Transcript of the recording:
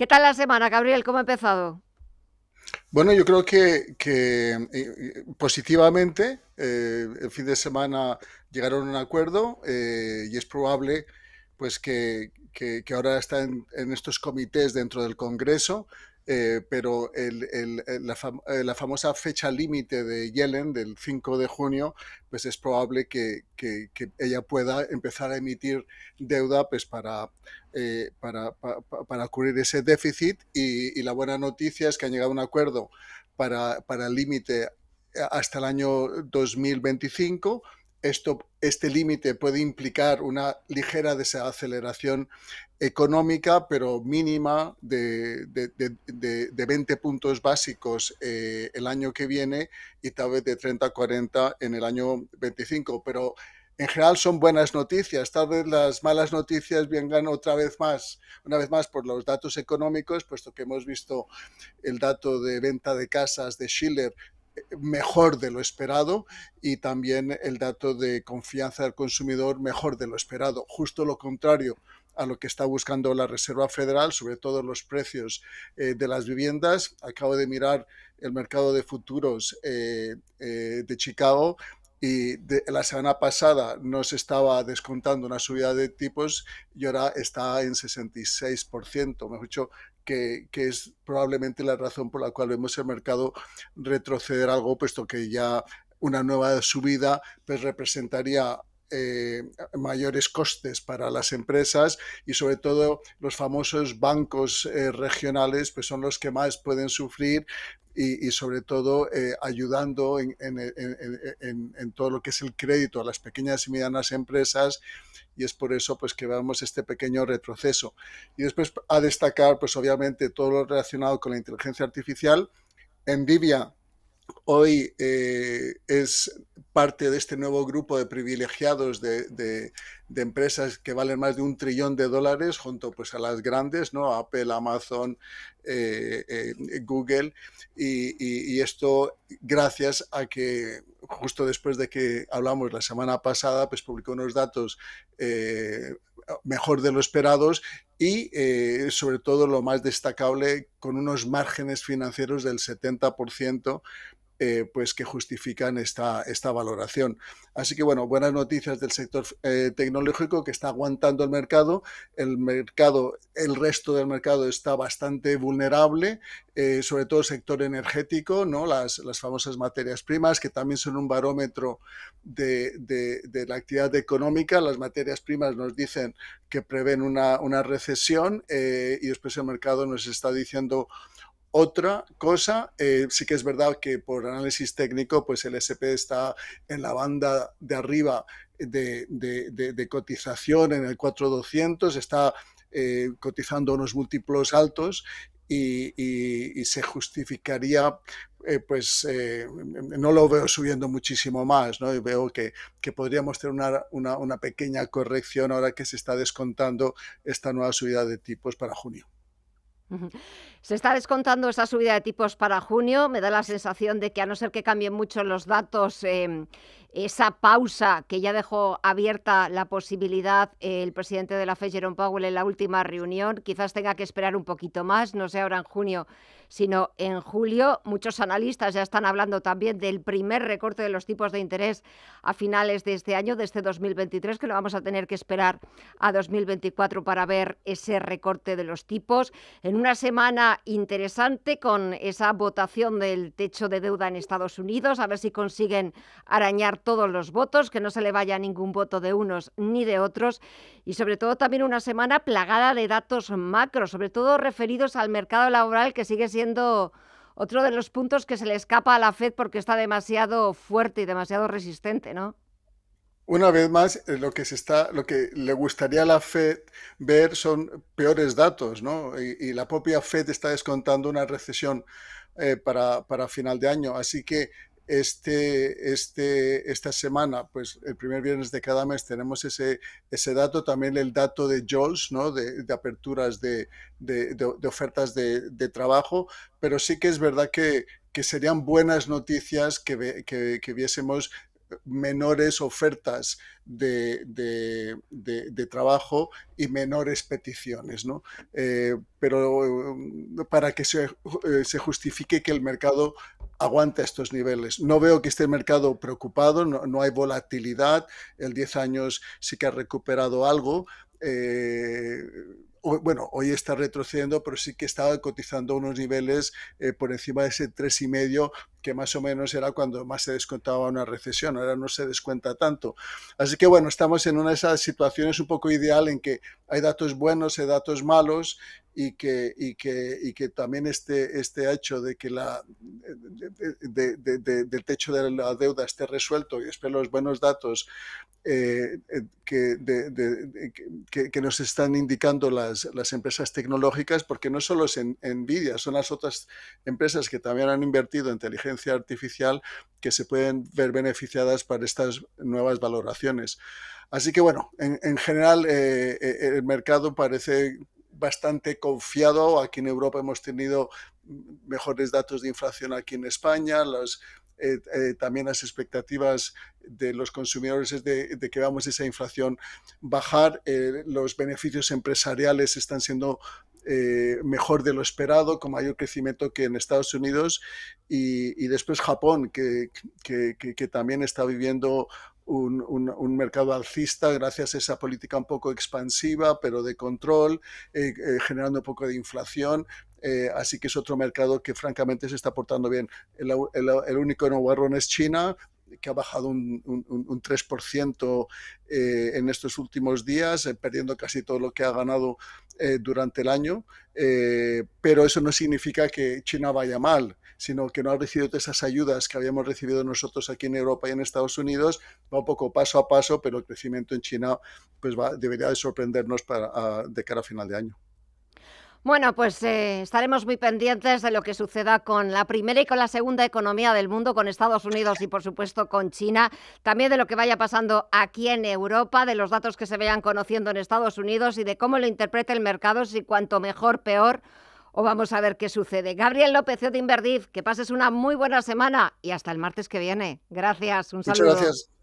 ¿Qué tal la semana, Gabriel? ¿Cómo ha empezado? Bueno, yo creo que, eh, positivamente eh, el fin de semana llegaron a un acuerdo eh, y es probable pues que, ahora está en, estos comités dentro del Congreso eh, pero eh, la, famosa fecha límite de Yellen, del 5 de junio, pues es probable que, ella pueda empezar a emitir deuda pues para, eh, para, cubrir ese déficit y, la buena noticia es que ha llegado un acuerdo para, para el límite hasta el año 2025 esto, este límite puede implicar una ligera desaceleración económica, pero mínima de, de, 20 puntos básicos eh, el año que viene y tal vez de 30 a 40 en el año 25. Pero en general son buenas noticias. Tal vez las malas noticias vengan otra vez más, una vez más por los datos económicos, puesto que hemos visto el dato de venta de casas de Schiller mejor de lo esperado y también el dato de confianza del consumidor mejor de lo esperado. Justo lo contrario a lo que está buscando la Reserva Federal, sobre todo los precios eh, de las viviendas. Acabo de mirar el mercado de futuros eh, eh, de Chicago y de, la semana pasada no se estaba descontando una subida de tipos y ahora está en 66%, mejor dicho, que, es probablemente la razón por la cual vemos el mercado retroceder algo, puesto que ya una nueva subida pues representaría eh, mayores costes para las empresas y sobre todo los famosos bancos eh, regionales pues son los que más pueden sufrir y, sobre todo eh, ayudando en, todo lo que es el crédito a las pequeñas y medianas empresas y es por eso pues que vemos este pequeño retroceso y después a destacar pues obviamente todo lo relacionado con la inteligencia artificial Nvidia hoy eh, es parte de este nuevo grupo de privilegiados de, empresas que valen más de un trillón de dólares junto pues a las grandes, ¿no? Apple, Amazon, eh, eh, Google y, esto gracias a que justo después de que hablamos la semana pasada pues publicó unos datos mejor de lo esperados y sobre todo lo más destacable con unos márgenes financieros del 70% eh, pues que justifican esta, esta valoración. Así que bueno, buenas noticias del sector eh, tecnológico que está aguantando el mercado. El mercado, el resto del mercado está bastante vulnerable, eh, sobre todo el sector energético, ¿no? Las, las, famosas materias primas, que también son un barómetro de, la actividad económica. Las materias primas nos dicen que prevén una, una recesión y después el mercado nos está diciendo otra cosa, eh, sí que es verdad que por análisis técnico, pues el SP está en la banda de arriba de, cotización en el 4200, está eh, cotizando unos múltiplos altos y, se justificaría, eh, pues no lo veo subiendo muchísimo más, ¿no? Y veo que, podríamos tener una pequeña corrección ahora que se está descontando esta nueva subida de tipos para junio. Se está descontando esa subida de tipos para junio. Me da la sensación de que a no ser que cambien mucho los datos em, esa pausa que ya dejó abierta la posibilidad eh, el presidente de la FED, Jerome Powell, en la última reunión. Quizás tenga que esperar un poquito más, no sé ahora en junio, sino en julio. Muchos analistas ya están hablando también del primer recorte de los tipos de interés a finales de este año, de este 2023, que lo vamos a tener que esperar a 2024 para ver ese recorte de los tipos. En una semana interesante con esa votación del techo de deuda en Estados Unidos, a ver si consiguen arañar todos los votos, que no se le vaya ningún voto de unos ni de otros y sobre todo también una semana plagada de datos macro, sobre todo referidos al mercado laboral que sigue siendo otro de los puntos que se le escapa a la Fed porque está demasiado fuerte y demasiado resistente, ¿no? Una vez más, eh, lo que se está, lo que le gustaría a la Fed ver son peores datos, ¿no? Y, la propia Fed está descontando una recesión eh, para, para, final de año. Así que este, este, esta semana, pues el primer viernes de cada mes tenemos ese, ese dato, también el dato de JOLS, ¿no? de, aperturas de, ofertas de, trabajo, pero sí que es verdad que, serían buenas noticias que, que, que viésemos menores ofertas de, trabajo y menores peticiones, ¿no? Eh, pero mm, para que eh, se, justifique que el mercado aguante estos niveles. No veo que esté el mercado preocupado, no, hay volatilidad, el 10 años sí que ha recuperado algo. Eh, bueno, hoy está retrocediendo, pero sí que estaba cotizando unos niveles eh, por encima de ese y medio que más o menos era cuando más se descontaba una recesión, ahora no se descuenta tanto. Así que bueno, estamos en una de esas situaciones un poco ideal en que hay datos buenos, y datos malos y que, y que, y que también este, este hecho de que la, del techo de la deuda esté resuelto y espero los buenos datos eh, eh, que, que, nos están indicando las, las, empresas tecnológicas, porque no solo es en, Nvidia, son las otras empresas que también han invertido en inteligencia artificial que se pueden ver beneficiadas para estas nuevas valoraciones. Así que bueno, en, general eh, el mercado parece bastante confiado. Aquí en Europa hemos tenido mejores datos de inflación aquí en España, las, eh, eh, también las expectativas de los consumidores es de, que vamos a esa inflación bajar, eh, los beneficios empresariales están siendo mejor de lo esperado, con mayor crecimiento que en Estados Unidos y, después Japón, que también está viviendo un, un, mercado alcista gracias a esa política un poco expansiva, pero de control, eh, eh, generando un poco de inflación. Eh, así que es otro mercado que francamente se está portando bien. El, el, único no es China, que ha bajado un, un, 3% en estos últimos días, perdiendo casi todo lo que ha ganado durante el año. pero eso no significa que China vaya mal sino que no ha recibido todas esas ayudas que habíamos recibido nosotros aquí en Europa y en Estados Unidos, va un poco paso a paso, pero el crecimiento en China pues va, debería de sorprendernos para, de cara a final de año. Bueno, pues eh, estaremos muy pendientes de lo que suceda con la primera y con la segunda economía del mundo, con Estados Unidos y por supuesto con China, también de lo que vaya pasando aquí en Europa, de los datos que se vayan conociendo en Estados Unidos y de cómo lo interprete el mercado, si cuanto mejor, peor o vamos a ver qué sucede. Gabriel López de Inverdiz, que pases una muy buena semana y hasta el martes que viene. Gracias, un saludo. Muchas gracias.